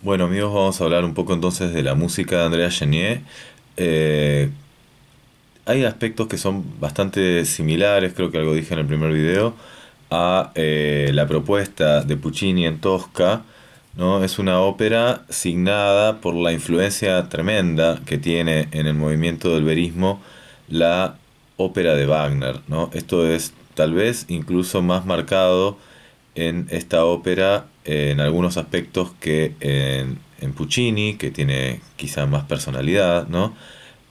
Bueno amigos, vamos a hablar un poco entonces de la música de Andrea Genier. Eh, hay aspectos que son bastante similares, creo que algo dije en el primer video, a eh, la propuesta de Puccini en Tosca. ¿no? Es una ópera signada por la influencia tremenda que tiene en el movimiento del verismo la ópera de Wagner. ¿no? Esto es tal vez incluso más marcado en esta ópera en algunos aspectos que en, Puccini, que tiene quizá más personalidad,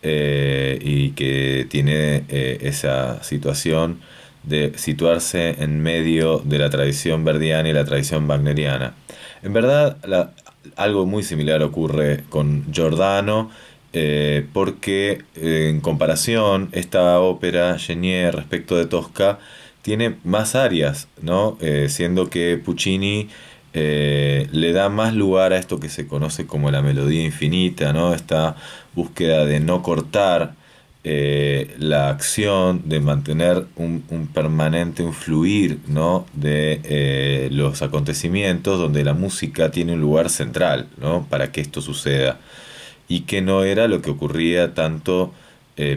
eh, y que tiene eh, esa situación de situarse en medio de la tradición verdiana y la tradición wagneriana. En verdad, algo muy similar ocurre con Giordano, eh, porque en comparación esta ópera Genier respecto de Tosca tiene más áreas, ¿no? siendo que Puccini eh, le da más lugar a esto que se conoce como la melodía infinita, ¿no? Esta búsqueda de no cortar eh, la acción, de mantener un, permanente, fluir, ¿no? De eh, los acontecimientos donde la música tiene un lugar central, ¿no? Para que esto suceda. Y que no era lo que ocurría tanto...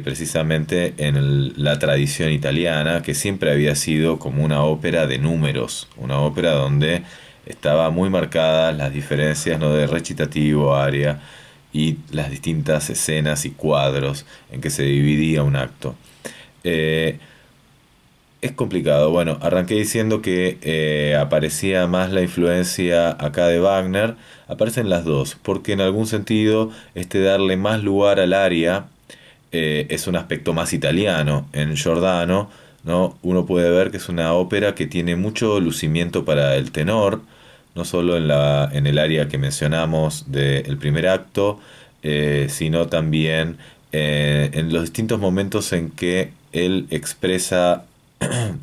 precisamente en la tradición italiana, que siempre había sido como una ópera de números, una ópera donde estaba muy marcadas las diferencias ¿no? de recitativo, aria, y las distintas escenas y cuadros en que se dividía un acto. Eh, es complicado. Bueno, arranqué diciendo que eh, aparecía más la influencia acá de Wagner. Aparecen las dos, porque en algún sentido este darle más lugar al aria eh, es un aspecto más italiano. En Giordano, ¿no? uno puede ver que es una ópera que tiene mucho lucimiento para el tenor no solo en, el área que mencionamos del primer acto, eh, sino también eh, en los distintos momentos en que él expresa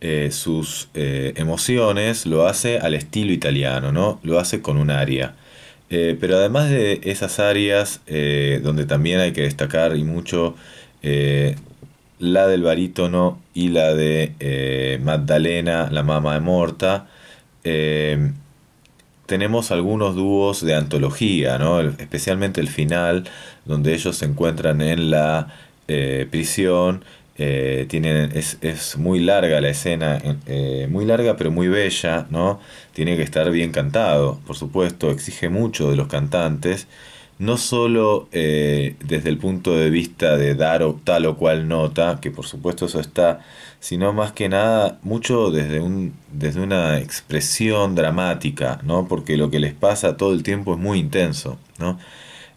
eh, sus emociones, lo hace al estilo italiano, lo hace con un área. pero además de esas áreas, donde también hay que destacar y mucho la del barítono y la de Magdalena, la mamá de Morta, eh, tenemos algunos dúos de antología, ¿no? especialmente el final, donde ellos se encuentran en la eh, prisión. Eh, es, es, muy larga la escena, muy larga pero muy bella, ¿no? Tiene que estar bien cantado, por supuesto, exige mucho de los cantantes no solo eh, desde el punto de vista de dar tal o cual nota, que por supuesto eso está, sino más que nada mucho desde, un, desde una expresión dramática, ¿no? porque lo que les pasa todo el tiempo es muy intenso. ¿no?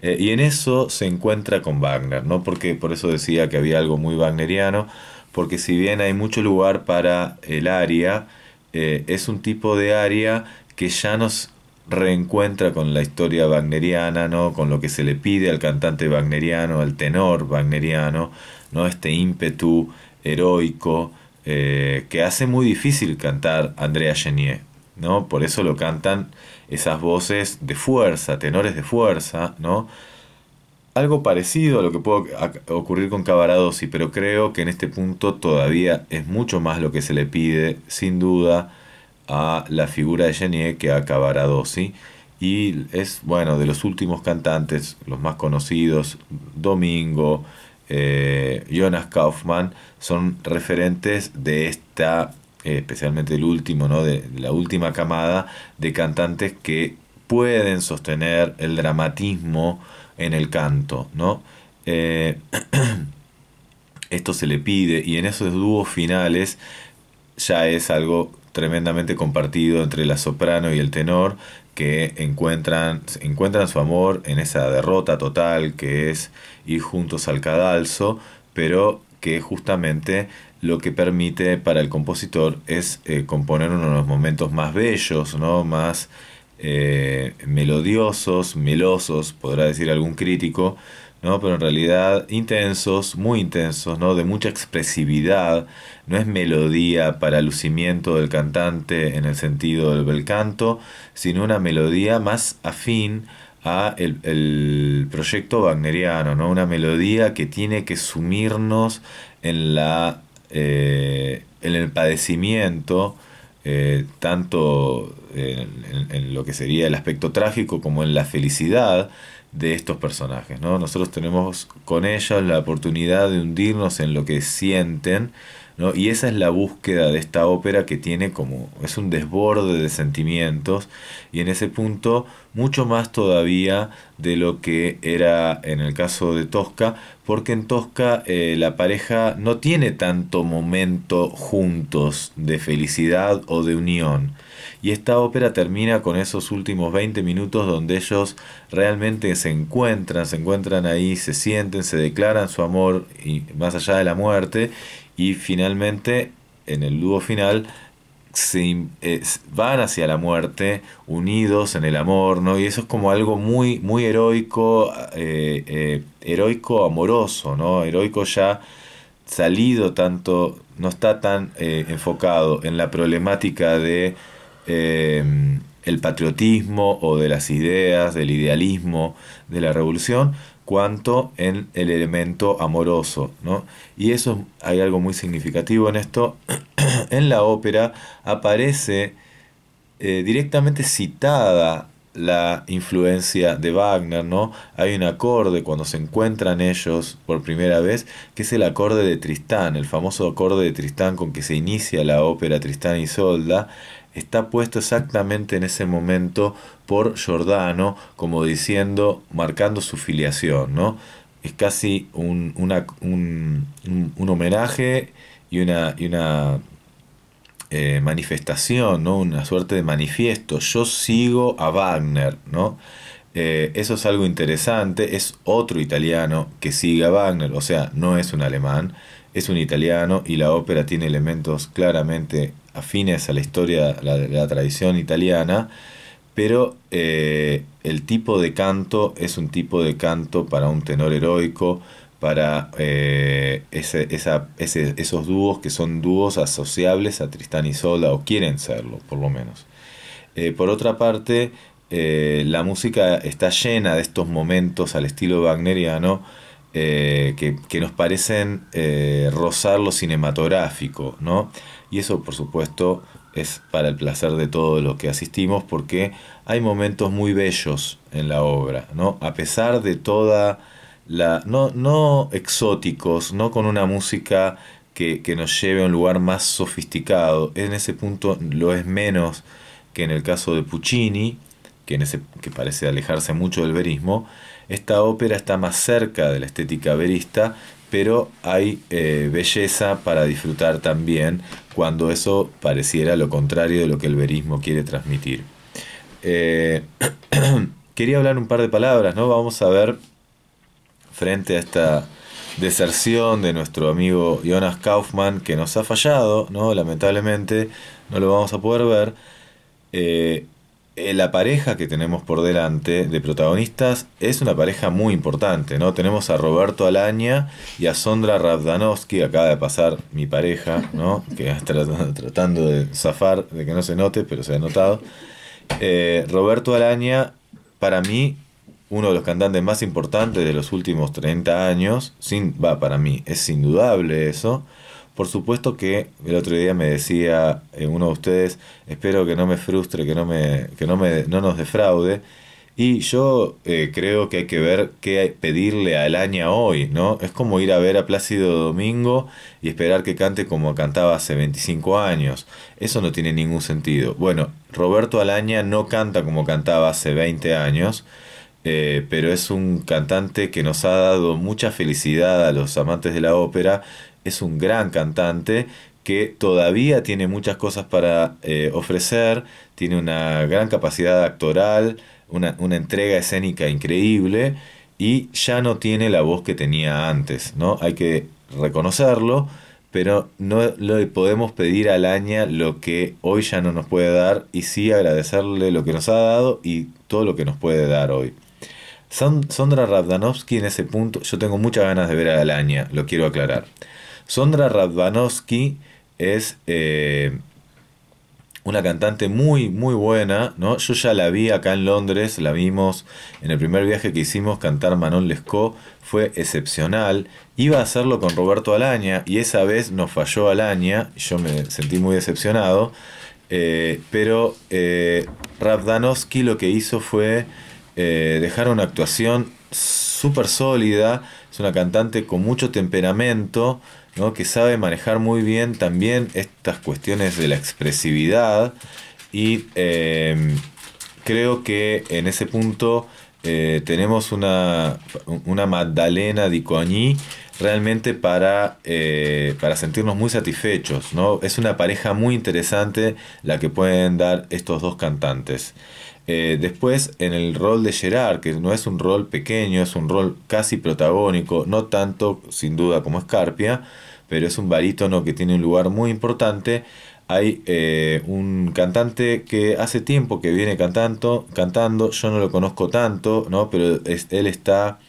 Eh, y en eso se encuentra con Wagner, ¿no? porque por eso decía que había algo muy wagneriano, porque si bien hay mucho lugar para el área, eh, es un tipo de área que ya nos reencuentra con la historia wagneriana, ¿no? con lo que se le pide al cantante wagneriano, al tenor wagneriano, ¿no? este ímpetu heroico eh, que hace muy difícil cantar Andrea Genier. ¿no? Por eso lo cantan esas voces de fuerza, tenores de fuerza, ¿no? Algo parecido a lo que puede ocurrir con Cavaradossi, pero creo que en este punto todavía es mucho más lo que se le pide, sin duda, a la figura de Genie que a Dossi Y es, bueno, de los últimos cantantes, los más conocidos, Domingo, eh, Jonas Kaufman, son referentes de esta, eh, especialmente el último, ¿no? De, la última camada de cantantes que pueden sostener el dramatismo en el canto, ¿no? Eh, esto se le pide y en esos dúos finales ya es algo tremendamente compartido entre la soprano y el tenor que encuentran, su amor en esa derrota total que es ir juntos al cadalso, pero que justamente lo que permite para el compositor es eh, componer uno de los momentos más bellos, ¿no? más eh, melodiosos, melosos, podrá decir algún crítico, ¿no? Pero en realidad intensos, muy intensos, ¿no? De mucha expresividad, no es melodía para lucimiento del cantante en el sentido del bel canto, sino una melodía más afín a el, proyecto wagneriano, ¿no? Una melodía que tiene que sumirnos en la eh, el padecimiento eh, tanto en lo que sería el aspecto trágico como en la felicidad de estos personajes. ¿no? Nosotros tenemos con ellos la oportunidad de hundirnos en lo que sienten y esa es la búsqueda de esta ópera que tiene como, es un desborde de sentimientos y en ese punto mucho más todavía de lo que era en el caso de Tosca, porque en Tosca eh, la pareja no tiene tanto momento juntos de felicidad o de unión. Y esta ópera termina con esos últimos 20 minutos donde ellos realmente se encuentran, se encuentran ahí, se sienten, se declaran su amor y más allá de la muerte y finalmente en el dúo final se, eh, van hacia la muerte unidos en el amor, ¿no? Y eso es como algo muy, muy heroico, eh, eh, heroico amoroso, ¿no? Heroico ya salido tanto, no está tan enfocado en la problemática de em, el patriotismo o de las ideas, del idealismo de la revolución, cuanto en el elemento amoroso. ¿no? Y eso hay algo muy significativo en esto. en la ópera aparece eh, directamente citada la influencia de Wagner, ¿no? Hay un acorde cuando se encuentran ellos por primera vez, que es el acorde de Tristán, el famoso acorde de Tristán con que se inicia la ópera Tristán y Solda, está puesto exactamente en ese momento por Giordano, como diciendo, marcando su filiación, ¿no? Es casi un, un, homenaje y una, y una eh, manifestación, ¿no? Una suerte de manifiesto. Yo sigo a Wagner, ¿no? Eh, eso es algo interesante, es otro italiano que sigue a Wagner, o sea, no es un alemán, es un italiano y la ópera tiene elementos claramente afines a la historia, la, tradición italiana, pero eh, el tipo de canto es un tipo de canto para un tenor heroico, para eh, esos dúos que son dúos asociables a Tristán y Sola, o quieren serlo, por lo menos. Eh, por otra parte, la música está llena de estos momentos al estilo wagneriano, que, nos parecen rozar lo cinematográfico, ¿no? y eso por supuesto es para el placer de todos los que asistimos porque hay momentos muy bellos en la obra, ¿no? A pesar de toda la... no, no exóticos, no con una música que, que nos lleve a un lugar más sofisticado, en ese punto lo es menos que en el caso de Puccini, que, en ese, que parece alejarse mucho del verismo, esta ópera está más cerca de la estética verista pero hay eh, belleza para disfrutar también cuando eso pareciera lo contrario de lo que el verismo quiere transmitir. Eh, quería hablar un par de palabras, ¿no? Vamos a ver, frente a esta deserción de nuestro amigo Jonas Kaufman, que nos ha fallado, ¿no? Lamentablemente, no lo vamos a poder ver. Eh, eh, la pareja que tenemos por delante de protagonistas es una pareja muy importante, ¿no? Tenemos a Roberto Alaña y a Sondra Ravdanovsky, acaba de pasar mi pareja, ¿no? Que está tratando de zafar, de que no se note, pero se ha notado. Eh, Roberto Alaña, para mí, uno de los cantantes más importantes de los últimos 30 años, sin, va, para mí, es indudable eso. Por supuesto que el otro día me decía eh, uno de ustedes, espero que no me frustre, que no, me, que no, me, no nos defraude. Y yo eh, creo que hay que ver qué pedirle a Alaña hoy, ¿no? Es como ir a ver a Plácido Domingo y esperar que cante como cantaba hace 25 años. Eso no tiene ningún sentido. Bueno, Roberto Alaña no canta como cantaba hace 20 años, eh, pero es un cantante que nos ha dado mucha felicidad a los amantes de la ópera es un gran cantante que todavía tiene muchas cosas para eh, ofrecer, tiene una gran capacidad actoral, una, entrega escénica increíble y ya no tiene la voz que tenía antes, ¿no? Hay que reconocerlo, pero no le podemos pedir a Laña lo que hoy ya no nos puede dar y sí agradecerle lo que nos ha dado y todo lo que nos puede dar hoy. Sondra Rabdanovsky en ese punto, yo tengo muchas ganas de ver a Alaña, lo quiero aclarar. Sondra Ravdanovsky es eh, una cantante muy, muy buena, ¿no? Yo ya la vi acá en Londres, la vimos en el primer viaje que hicimos cantar Manon Lescaut, fue excepcional. Iba a hacerlo con Roberto Alaña y esa vez nos falló Alaña, yo me sentí muy decepcionado, eh, pero eh, lo que hizo fue eh, dejar una actuación súper sólida, es una cantante con mucho temperamento, ¿no? que sabe manejar muy bien también estas cuestiones de la expresividad y em, creo que en ese punto eh, tenemos una, Magdalena di Coigny realmente eh, para, sentirnos muy satisfechos. ¿no? Es una pareja muy interesante la que pueden dar estos dos cantantes. Eh, después, en el rol de Gerard, que no es un rol pequeño, es un rol casi protagónico, no tanto sin duda como Escarpia, pero es un barítono que tiene un lugar muy importante. Hay eh, un cantante que hace tiempo que viene cantando, cantando, yo no lo conozco tanto, ¿no? pero él está,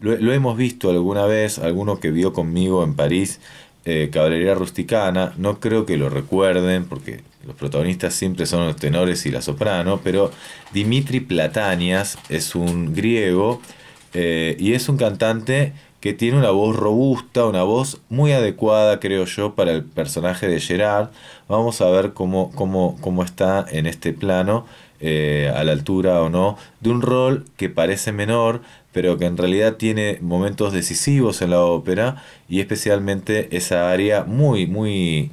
lo, hemos visto alguna vez, alguno que vio conmigo en París, eh, Caballería Rusticana, no creo que lo recuerden, porque los protagonistas siempre son los tenores y la soprano, pero Dimitri Platanias es un griego eh, y es un cantante que tiene una voz robusta, una voz muy adecuada, creo yo, para el personaje de Gerard. Vamos a ver cómo, está en este plano, eh, a la altura o no, de un rol que parece menor, pero que en realidad tiene momentos decisivos en la ópera y especialmente esa área muy, muy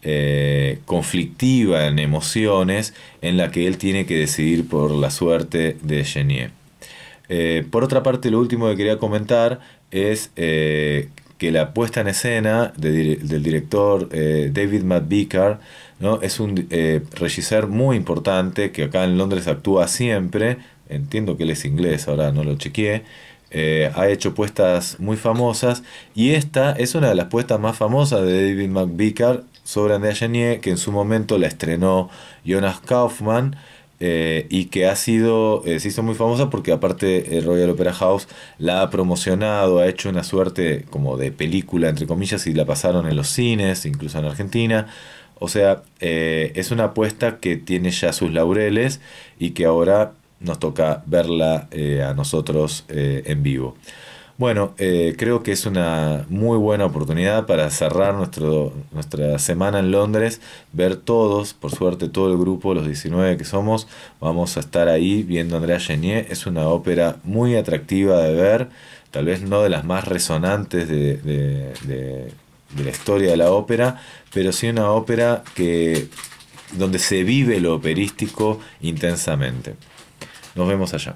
eh, conflictiva en emociones en la que él tiene que decidir por la suerte de Genier. Eh, por otra parte, lo último que quería comentar es eh, que la puesta en escena del director eh, David McVicar ¿no? es un eh, muy importante que acá en Londres actúa siempre, entiendo que él es inglés, ahora no lo chequeé, eh, ha hecho puestas muy famosas y esta es una de las puestas más famosas de David McVicar sobre Andrea Janier, que en su momento la estrenó Jonas Kaufman eh, y que ha sido, eh, se hizo muy famosa porque aparte el eh, Royal Opera House la ha promocionado, ha hecho una suerte como de película, entre comillas, y la pasaron en los cines, incluso en Argentina. O sea, es una apuesta que tiene ya sus laureles y que ahora nos toca verla a nosotros en vivo. Bueno, eh, creo que es una muy buena oportunidad para cerrar nuestro, nuestra semana en Londres, ver todos, por suerte todo el grupo, los 19 que somos, vamos a estar ahí viendo Andrea Genier. Es una ópera muy atractiva de ver, tal vez no de las más resonantes de, de la historia de la ópera, pero sí una ópera que, donde se vive lo operístico intensamente. Nos vemos allá.